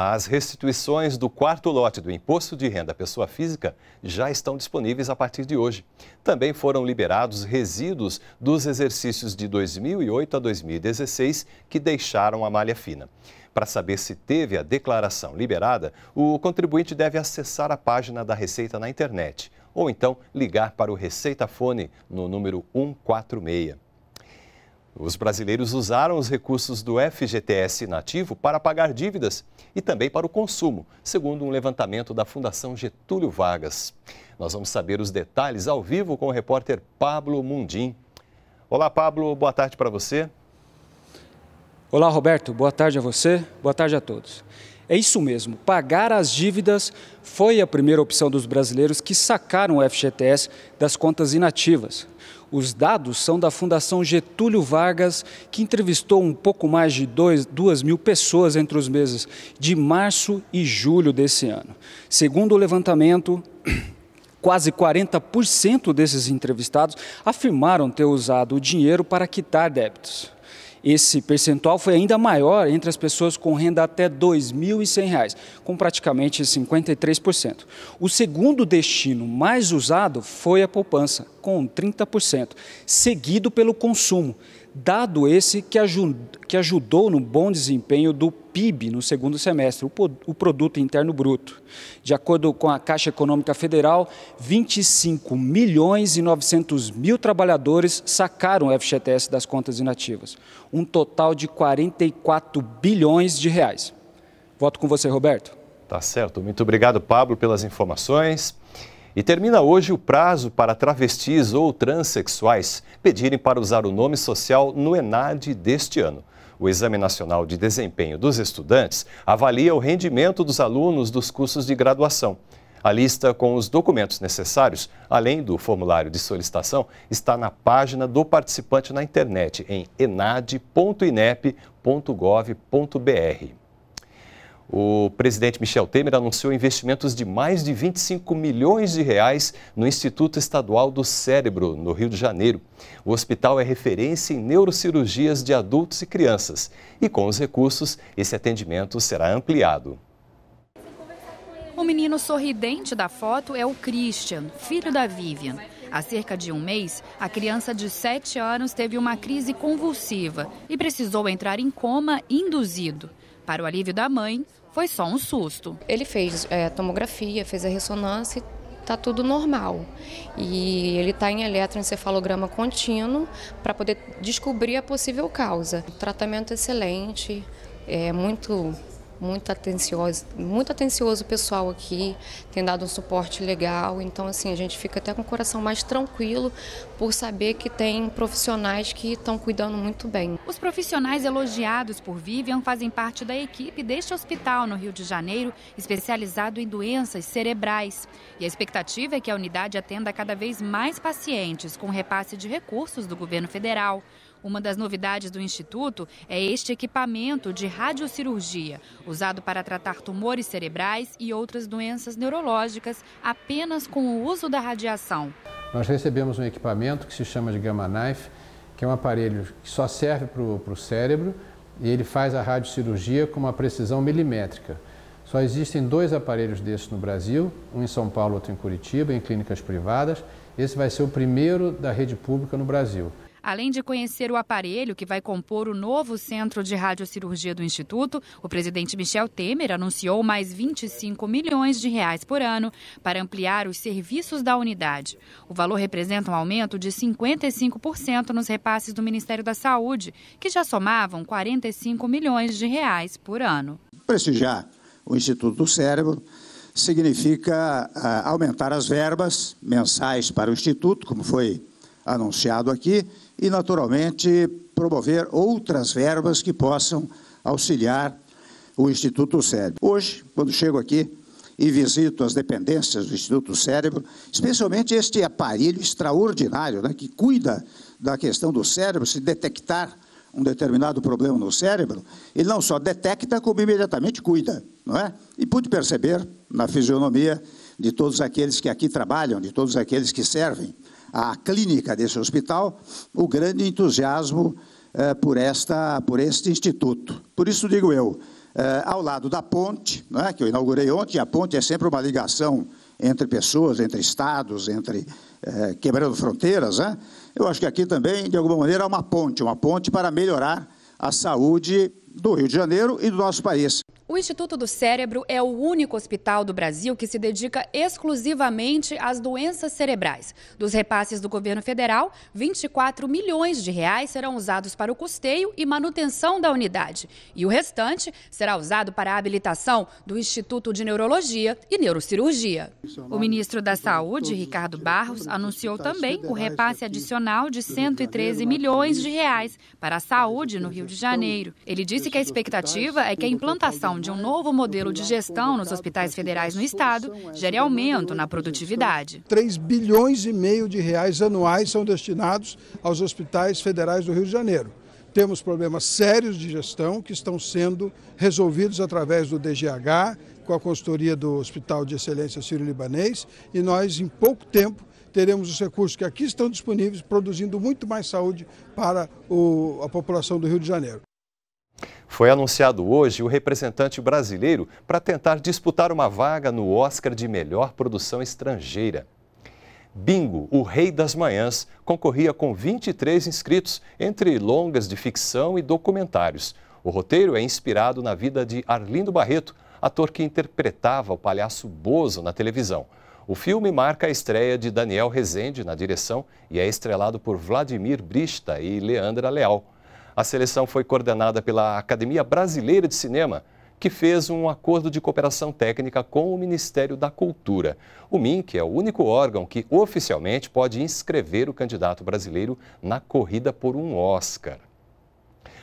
As restituições do quarto lote do Imposto de Renda à Pessoa Física já estão disponíveis a partir de hoje. Também foram liberados resíduos dos exercícios de 2008 a 2016 que deixaram a malha fina. Para saber se teve a declaração liberada, o contribuinte deve acessar a página da Receita na internet ou então ligar para o Receita Fone no número 146. Os brasileiros usaram os recursos do FGTS nativo para pagar dívidas e também para o consumo, segundo um levantamento da Fundação Getúlio Vargas. Nós vamos saber os detalhes ao vivo com o repórter Pablo Mundim. Olá, Pablo, boa tarde para você. Olá, Roberto, boa tarde a você, boa tarde a todos. É isso mesmo, pagar as dívidas foi a primeira opção dos brasileiros que sacaram o FGTS das contas inativas. Os dados são da Fundação Getúlio Vargas, que entrevistou um pouco mais de 2 mil pessoas entre os meses de março e julho desse ano. Segundo o levantamento, quase 40% desses entrevistados afirmaram ter usado o dinheiro para quitar débitos esse percentual foi ainda maior entre as pessoas com renda até R$ 2.100, com praticamente 53%. O segundo destino mais usado foi a poupança, com 30%, seguido pelo consumo, dado esse que, ajud, que ajudou no bom desempenho do PIB no segundo semestre, o, o Produto Interno Bruto. De acordo com a Caixa Econômica Federal, 25 milhões e 900 mil trabalhadores sacaram o FGTS das contas inativas, um total de 44 bilhões de reais. Voto com você, Roberto. Tá certo. Muito obrigado, Pablo, pelas informações. E termina hoje o prazo para travestis ou transexuais pedirem para usar o nome social no ENAD deste ano. O Exame Nacional de Desempenho dos Estudantes avalia o rendimento dos alunos dos cursos de graduação. A lista com os documentos necessários, além do formulário de solicitação, está na página do participante na internet em enad.inep.gov.br. O presidente Michel Temer anunciou investimentos de mais de 25 milhões de reais no Instituto Estadual do Cérebro, no Rio de Janeiro. O hospital é referência em neurocirurgias de adultos e crianças. E com os recursos, esse atendimento será ampliado. O menino sorridente da foto é o Christian, filho da Vivian. Há cerca de um mês, a criança de 7 anos teve uma crise convulsiva e precisou entrar em coma induzido. Para o alívio da mãe, foi só um susto. Ele fez é, tomografia, fez a ressonância e tá tudo normal. E ele está em eletroencefalograma contínuo para poder descobrir a possível causa. tratamento excelente, é muito muito atencioso, muito atencioso o pessoal aqui, tem dado um suporte legal, então assim, a gente fica até com o coração mais tranquilo por saber que tem profissionais que estão cuidando muito bem. Os profissionais elogiados por Vivian fazem parte da equipe deste hospital no Rio de Janeiro, especializado em doenças cerebrais. E a expectativa é que a unidade atenda cada vez mais pacientes com repasse de recursos do governo federal. Uma das novidades do Instituto é este equipamento de radiocirurgia, usado para tratar tumores cerebrais e outras doenças neurológicas apenas com o uso da radiação. Nós recebemos um equipamento que se chama de Gamma Knife, que é um aparelho que só serve para o cérebro e ele faz a radiocirurgia com uma precisão milimétrica. Só existem dois aparelhos desses no Brasil, um em São Paulo, outro em Curitiba, em clínicas privadas. Esse vai ser o primeiro da rede pública no Brasil. Além de conhecer o aparelho que vai compor o novo Centro de Radiocirurgia do Instituto, o presidente Michel Temer anunciou mais 25 milhões de reais por ano para ampliar os serviços da unidade. O valor representa um aumento de 55% nos repasses do Ministério da Saúde, que já somavam 45 milhões de reais por ano. Prestigiar o Instituto do Cérebro significa ah, aumentar as verbas mensais para o Instituto, como foi anunciado aqui, e, naturalmente, promover outras verbas que possam auxiliar o Instituto Cérebro. Hoje, quando chego aqui e visito as dependências do Instituto Cérebro, especialmente este aparelho extraordinário né, que cuida da questão do cérebro, se detectar um determinado problema no cérebro, ele não só detecta, como imediatamente cuida, não é? E pude perceber na fisionomia de todos aqueles que aqui trabalham, de todos aqueles que servem, à clínica desse hospital, o grande entusiasmo eh, por, esta, por este instituto. Por isso digo eu, eh, ao lado da ponte, né, que eu inaugurei ontem, a ponte é sempre uma ligação entre pessoas, entre estados, entre eh, quebrando fronteiras, né? eu acho que aqui também, de alguma maneira, há uma ponte, uma ponte para melhorar a saúde do Rio de Janeiro e do nosso país. O Instituto do Cérebro é o único hospital do Brasil que se dedica exclusivamente às doenças cerebrais. Dos repasses do governo federal, 24 milhões de reais serão usados para o custeio e manutenção da unidade. E o restante será usado para a habilitação do Instituto de Neurologia e Neurocirurgia. O ministro da Saúde, Ricardo Barros, anunciou também o repasse adicional de 113 milhões de reais para a saúde no Rio de Janeiro. Ele disse que a expectativa é que a implantação de um novo modelo de gestão nos hospitais federais no estado gere aumento na produtividade. 3 bilhões e meio de reais anuais são destinados aos hospitais federais do Rio de Janeiro. Temos problemas sérios de gestão que estão sendo resolvidos através do DGH, com a consultoria do Hospital de Excelência Sírio-Libanês, e nós, em pouco tempo, teremos os recursos que aqui estão disponíveis, produzindo muito mais saúde para o, a população do Rio de Janeiro. Foi anunciado hoje o representante brasileiro para tentar disputar uma vaga no Oscar de melhor produção estrangeira. Bingo, o Rei das Manhãs, concorria com 23 inscritos, entre longas de ficção e documentários. O roteiro é inspirado na vida de Arlindo Barreto, ator que interpretava o palhaço Bozo na televisão. O filme marca a estreia de Daniel Rezende na direção e é estrelado por Vladimir Brista e Leandra Leal. A seleção foi coordenada pela Academia Brasileira de Cinema, que fez um acordo de cooperação técnica com o Ministério da Cultura. O MINC é o único órgão que oficialmente pode inscrever o candidato brasileiro na corrida por um Oscar.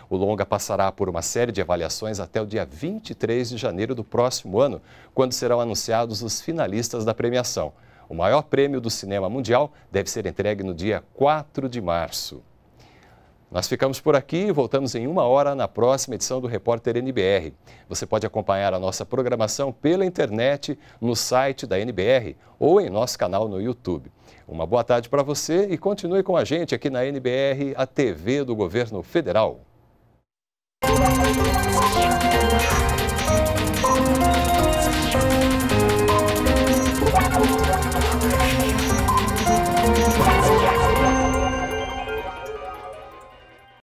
O longa passará por uma série de avaliações até o dia 23 de janeiro do próximo ano, quando serão anunciados os finalistas da premiação. O maior prêmio do cinema mundial deve ser entregue no dia 4 de março. Nós ficamos por aqui e voltamos em uma hora na próxima edição do Repórter NBR. Você pode acompanhar a nossa programação pela internet, no site da NBR ou em nosso canal no YouTube. Uma boa tarde para você e continue com a gente aqui na NBR, a TV do Governo Federal.